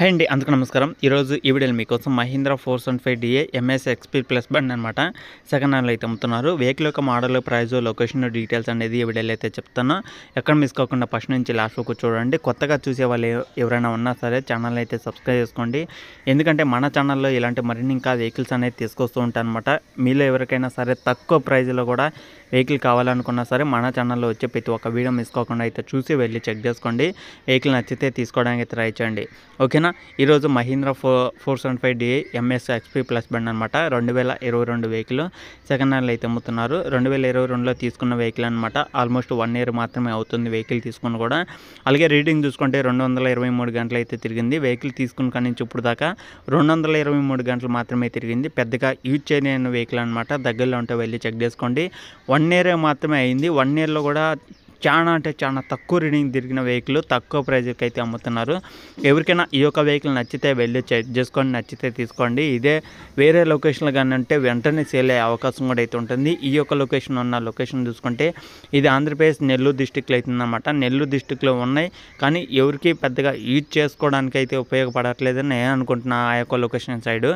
hi అండి అందుకు నమస్కారం ఈరోజు ఈ వీడియోలు మీకోసం Mahindra four seven five DA MS XP plus బండ్ అనమాట సెకండ్ హ్యాండ్లో అయితే అమ్ముతున్నారు వెహికల్ యొక్క మోడల్ ప్రైజ్ లొకేషన్ డీటెయిల్స్ అనేది ఈ వీడియోలో అయితే చెప్తాను ఎక్కడ మిస్ కాకుండా ఫస్ట్ నుంచి లాస్ట్ వరకు చూడండి కొత్తగా చూసే వాళ్ళు ఎవరైనా ఉన్నా సరే ఛానల్ అయితే సబ్స్క్రైబ్ చేసుకోండి ఎందుకంటే మన ఛానల్లో ఇలాంటి మరిన్ని ఇంకా వెహికల్స్ అనేది తీసుకొస్తూ అనమాట మీలో ఎవరికైనా సరే తక్కువ ప్రైజ్లో కూడా వెహికల్ కావాలనుకున్నా సరే మన ఛానల్లో వచ్చే ప్రతి ఒక్క వీడియో మిస్ కాకుండా అయితే చూసి వెళ్ళి చెక్ చేసుకోండి వెహికల్ నచ్చితే తీసుకోవడానికి ట్రై చేయండి ఓకేనా ఓకేనా ఈరోజు Mahindra four four seven five DA MS XP plus బండ్ అనమాట రెండు వేల ఇరవై రెండు వెహికల్ సెకండ్ హ్యాండ్లో అయితే అమ్ముతున్నారు రెండు వేల ఇరవై రెండులో తీసుకున్న వెహికల్ అనమాట ఆల్మోస్ట్ వన్ ఇయర్ మాత్రమే అవుతుంది వెహికల్ తీసుకుని కూడా అలాగే రీడింగ్ చూసుకుంటే రెండు వందల ఇరవై మూడు గంటలు అయితే తిరిగింది వెహికల్ తీసుకుని కానీ నుంచి ఇప్పుడు దాకా రెండు వందల ఇరవై మూడు గంటలు మాత్రమే తిరిగింది పెద్దగా యూజ్ చేయని వెహికల్ అనమాట దగ్గరలో ఉంటే వెళ్ళి చెక్ చేసుకోండి వన్ ఇయర్ మాత్రమే అయింది వన్ ఇయర్లో కూడా చాలా అంటే చాలా తక్కువ రీడింగ్ తిరిగిన వెహికల్ తక్కువ ప్రైజ్కి అయితే అమ్ముతున్నారు ఎవరికైనా ఈ యొక్క వెహికల్ నచ్చితే వెళ్ళి చెక్ చేసుకోండి నచ్చితే తీసుకోండి ఇదే వేరే లొకేషన్లో కానీ ఉంటే వెంటనే సేల్ అయ్యే అవకాశం కూడా అయితే ఉంటుంది ఈ యొక్క లొకేషన్ ఉన్న లొకేషన్ చూసుకుంటే ఇది ఆంధ్రప్రదేశ్ నెల్లూరు డిస్టిక్లో అవుతుందన్నమాట నెల్లూరు డిస్టిక్లో ఉన్నాయి కానీ ఎవరికి పెద్దగా యూజ్ చేసుకోవడానికి అయితే ఉపయోగపడట్లేదని నేను అనుకుంటున్నా ఆ యొక్క లొకేషన్ సైడ్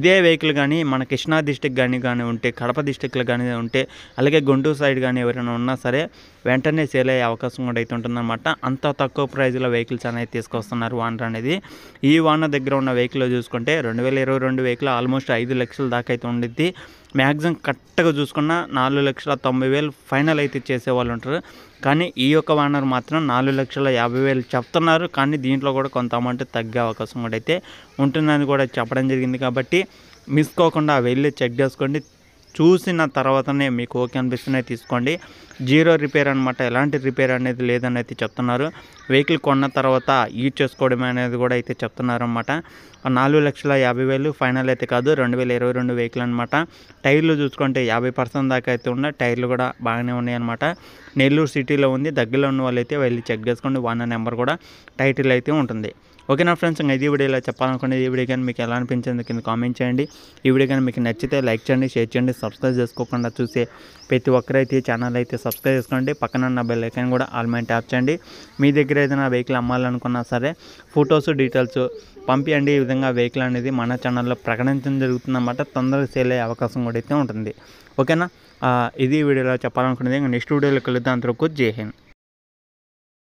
ఇదే వెహికల్ కానీ మన కృష్ణా డిస్టిక్ కానీ కానీ ఉంటే కడప డిస్టిక్లో కానీ ఉంటే అలాగే గుంటూరు సైడ్ కానీ ఎవరైనా ఉన్నా సరే వెంటనే వెంటనే సేల్ అయ్యే అవకాశం కూడా అయితే ఉంటుందన్నమాట అంత తక్కువ ప్రైజ్లో వెహికల్స్ అనేది తీసుకొస్తున్నారు వానర్ అనేది ఈ వానర్ దగ్గర ఉన్న వెహికల్ చూసుకుంటే రెండు వేల ఇరవై రెండు వెహికల్ ఆల్మోస్ట్ ఐదు లక్షల దాకా అయితే ఉండిద్ది మ్యాక్సిమం కరెక్ట్గా చూసుకున్న నాలుగు లక్షల తొంభై వేలు ఫైనల్ అయితే చేసేవాళ్ళు ఉంటారు కానీ ఈ యొక్క వానర్ మాత్రం నాలుగు లక్షల యాభై వేలు చెప్తున్నారు కానీ దీంట్లో కూడా కొంత అమౌంట్ తగ్గే అవకాశం కూడా అయితే ఉంటుందని కూడా చెప్పడం జరిగింది కాబట్టి మిస్ కాకుండా వెళ్ళి చెక్ చేసుకోండి చూసిన తర్వాతనే మీకు ఓకే అనిపిస్తున్నాయి తీసుకోండి జీరో రిపేర్ అనమాట ఎలాంటి రిపేర్ అనేది లేదని అయితే చెప్తున్నారు వెహికల్ కొన్న తర్వాత యూజ్ చేసుకోవడం అనేది కూడా అయితే చెప్తున్నారు అనమాట నాలుగు లక్షల యాభై వేలు ఫైనల్ అయితే కాదు రెండు వేల ఇరవై రెండు వెహికల్ అనమాట టైర్లు చూసుకుంటే యాభై పర్సెంట్ దాకా అయితే ఉన్న టైర్లు కూడా బాగానే ఉన్నాయి అనమాట నెల్లూరు సిటీలో ఉంది దగ్గరలో ఉన్న వాళ్ళైతే వెళ్ళి చెక్ చేసుకోండి వన్ నెంబర్ కూడా టైటిల్ అయితే ఉంటుంది ఓకే నా ఫ్రెండ్స్ ఇంకా ఇది వీడియో ఇలా చెప్పాలనుకునేది ఈ వీడియో కానీ మీకు ఎలా అనిపించింది కింద కామెంట్ చేయండి ఈ వీడియో కానీ మీకు నచ్చితే లైక్ చేయండి షేర్ చేయండి సబ్స్క్రైబ్ చేసుకోకుండా చూసే ప్రతి ఒక్కరైతే ఛానల్ అయితే సబ్స్క్రైబ్ చేసుకోండి పక్కన ఉన్న బెల్ ఐకాన్ కూడా ఆల్మైన్ ట్యాప్ చేయండి మీ దగ్గర ఏదైనా వెహికల్ అమ్మాలనుకున్నా సరే ఫొటోస్ డీటెయిల్స్ పంపించండి విధంగా వెహికల్ అనేది మన ఛానల్లో ప్రకటించడం జరుగుతుందన్నమాట తొందరగా సేల్ అయ్యే అవకాశం కూడా అయితే ఉంటుంది ఓకేనా ఇది వీడియోలో చెప్పాలనుకునేది ఇంకా నెక్స్ట్ వీడియోలో కలుద్దాం అంతవరకు జై హింద్